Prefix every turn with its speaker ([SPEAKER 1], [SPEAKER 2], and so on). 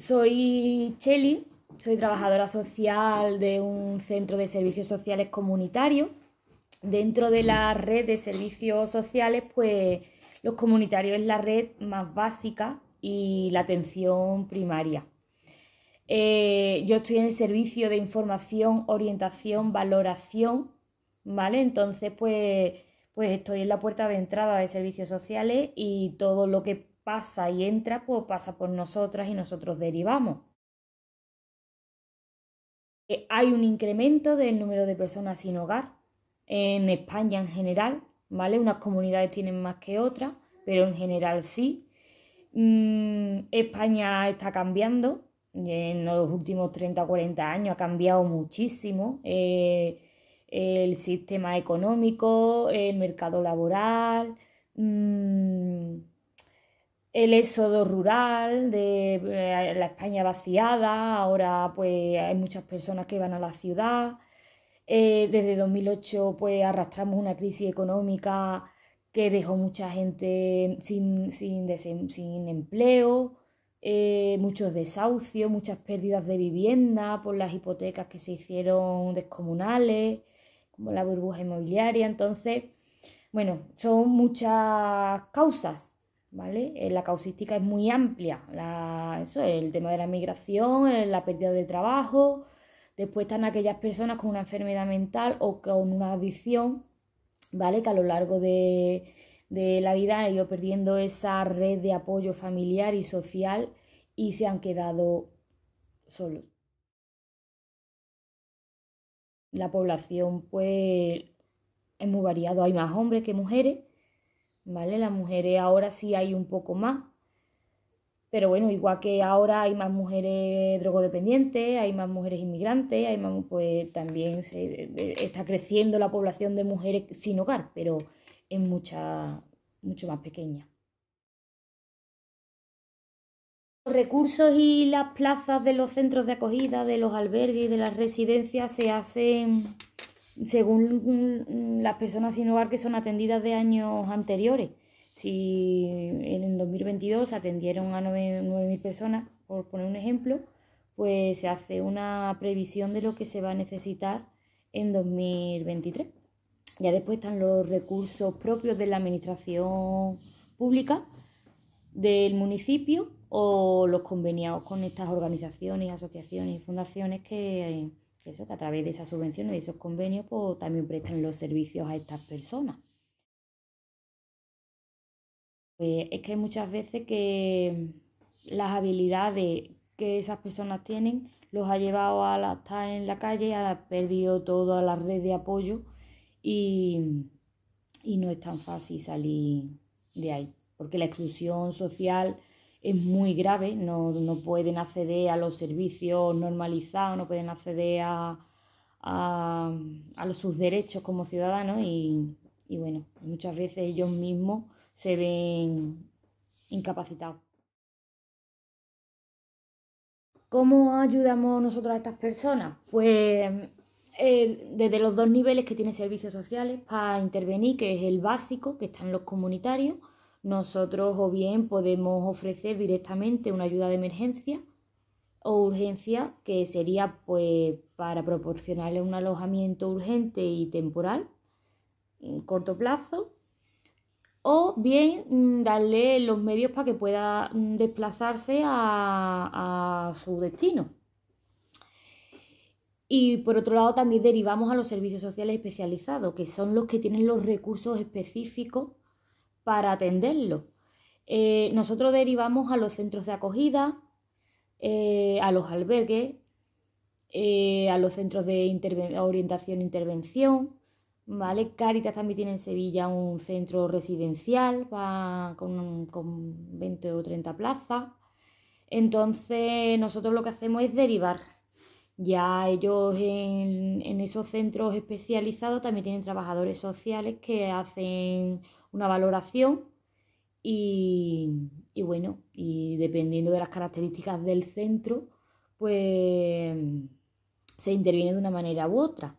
[SPEAKER 1] Soy Cheli, soy trabajadora social de un centro de servicios sociales comunitario Dentro de la red de servicios sociales, pues los comunitarios es la red más básica y la atención primaria. Eh, yo estoy en el servicio de información, orientación, valoración, ¿vale? Entonces, pues, pues estoy en la puerta de entrada de servicios sociales y todo lo que pasa y entra, pues pasa por nosotras y nosotros derivamos. Eh, hay un incremento del número de personas sin hogar en España en general, ¿vale? Unas comunidades tienen más que otras, pero en general sí. Mm, España está cambiando, en los últimos 30 o 40 años ha cambiado muchísimo eh, el sistema económico, el mercado laboral, mm, el éxodo rural, de eh, la España vaciada, ahora pues hay muchas personas que van a la ciudad. Eh, desde 2008 pues arrastramos una crisis económica que dejó mucha gente sin, sin, empleo, eh, muchos desahucios, muchas pérdidas de vivienda por las hipotecas que se hicieron descomunales, como la burbuja inmobiliaria. Entonces, bueno, son muchas causas ¿vale? Eh, la causística es muy amplia, la, eso, el tema de la migración, eh, la pérdida de trabajo, después están aquellas personas con una enfermedad mental o con una adicción, ¿vale? Que a lo largo de, la vida han ido perdiendo esa red de apoyo familiar y social y se han quedado solos. La población, pues, es muy variada Hay más hombres que mujeres ¿vale? Las mujeres ahora sí hay un poco más, pero bueno, igual que ahora hay más mujeres drogodependientes, hay más mujeres inmigrantes, hay más, pues también está creciendo la población de mujeres sin hogar, pero es mucha, mucho más pequeña. Los recursos y las plazas de los centros de acogida, de los albergues y de las residencias se hacen según las personas sin hogar que son atendidas de años anteriores. Si en 2022 atendieron a 9.000 personas, por poner un ejemplo, pues se hace una previsión de lo que se va a necesitar en 2023. Ya después están los recursos propios de la administración pública, del municipio o los conveniados con estas organizaciones, asociaciones y fundaciones que que a través de esas subvenciones, de esos convenios, pues también prestan los servicios a estas personas. Pues, es que muchas veces que las habilidades que esas personas tienen los ha llevado a estar en la calle, ha perdido toda la red de apoyo y no es tan fácil salir de ahí, porque la exclusión social es muy grave, no, pueden acceder a los servicios normalizados, no pueden acceder a, sus derechos como ciudadanos y, bueno, muchas veces ellos mismos se ven incapacitados. ¿Cómo ayudamos nosotros a estas personas? Pues eh, desde los dos niveles que tiene servicios sociales para intervenir, que es el básico, que están los comunitarios, nosotros o bien podemos ofrecer directamente una ayuda de emergencia o urgencia que sería pues para proporcionarle un alojamiento urgente y temporal en corto plazo o bien mm, darle los medios para que pueda mm, desplazarse a su destino. Y por otro lado también derivamos a los servicios sociales especializados, que son los que tienen los recursos específicos para atenderlo. Eh, nosotros derivamos a los centros de acogida, eh, a los albergues, eh, a los centros de orientación e intervención. ¿Vale? Caritas también tiene en Sevilla un centro residencial con, con 20 o 30 plazas. Entonces, nosotros lo que hacemos es derivar ya ellos en, esos centros especializados también tienen trabajadores sociales que hacen una valoración y, y bueno, y dependiendo de las características del centro, pues se interviene de una manera u otra.